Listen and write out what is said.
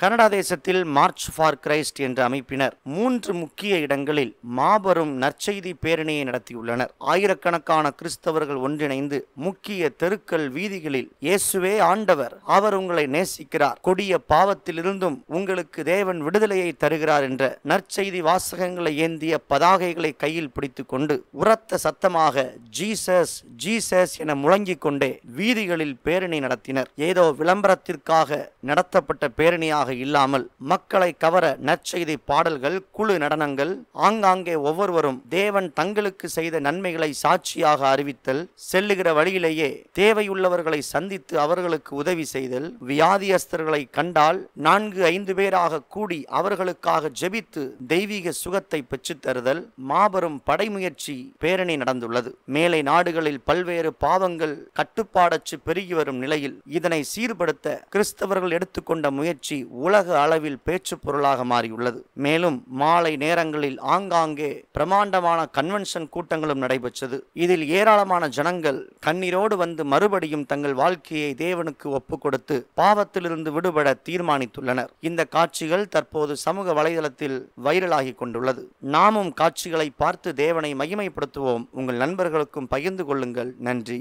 Canada தேசத்தில் March for Christ என்ற அமைப்பினர் மூன்று முக்கிய இடங்களில் மாபெரும் நற்செய்தி பேரணியை நடத்தியுள்ளனர் ஆயிரக்கணக்கான கிறிஸ்தவர்கள் ஒன்றிணைந்து முக்கிய தெருக்கள் வீதிகளில் இயேசுவே ஆண்டவர் அவர் உங்களை நேசிக்கிறார் கொடிய பாவத்திலிருந்தும் உங்களுக்கு தேவன் விடுதலையை தருகிறார் என்ற நற்செய்தி வாசகங்களை ஏந்திய பதாகைகளை கையில் பிடித்துக்கொண்டு உரத்த சத்தமாக ஜீசஸ் ஜீசஸ் என முழங்கிக் கொண்டே வீதிகளில் பேரணி நடத்தினர் ஏதோ விளம்பரத்திற்காக நடத்தப்பட்ட பேரணியாக காரணமாக இல்லாமல் மக்களை கவர நற்செய்தி பாடல்கள் குழு நடனங்கள் ஆங்காங்கே ஒவ்வொருவரும் தேவன் தங்களுக்கு செய்த நன்மைகளை சாட்சியாக அறிவித்தல் செல்லுகிற வழியிலேயே தேவையுள்ளவர்களை சந்தித்து அவர்களுக்கு உதவி செய்தல் வியாதியஸ்தர்களை கண்டால் நான்கு ஐந்து பேராக கூடி அவர்களுக்காக ஜெபித்து தெய்வீக சுகத்தை பெற்றுத்தருதல் மாபெரும் படைமுயற்சி பேரணி நடந்துள்ளது மேலை நாடுகளில் பல்வேறு பாவங்கள் கட்டுப்பாடற்று பெருகி வரும் நிலையில் இதனை சீர்படுத்த கிறிஸ்தவர்கள் எடுத்துக்கொண்ட முயற்சி உலக அளவில் பேச்சு பொருளாக மாறியுள்ளது மேலும் மாலை நேரங்களில் ஆங்காங்கே பிரமாண்டமான கன்வென்ஷன் கூட்டங்களும் நடைபெற்றது இதில் ஏராளமான ஜனங்கள் கண்ணீரோடு வந்து மறுபடியும் தங்கள் வாழ்க்கையை தேவனுக்கு ஒப்பு கொடுத்து பாவத்திலிருந்து விடுபட தீர்மானித்துள்ளனர் இந்த காட்சிகள் தற்போது சமூக வலைதளத்தில் வைரலாகி கொண்டுள்ளது நாமும் காட்சிகளை பார்த்து தேவனை மகிமைப்படுத்துவோம் உங்கள் நண்பர்களுக்கும் பகிர்ந்து கொள்ளுங்கள் நன்றி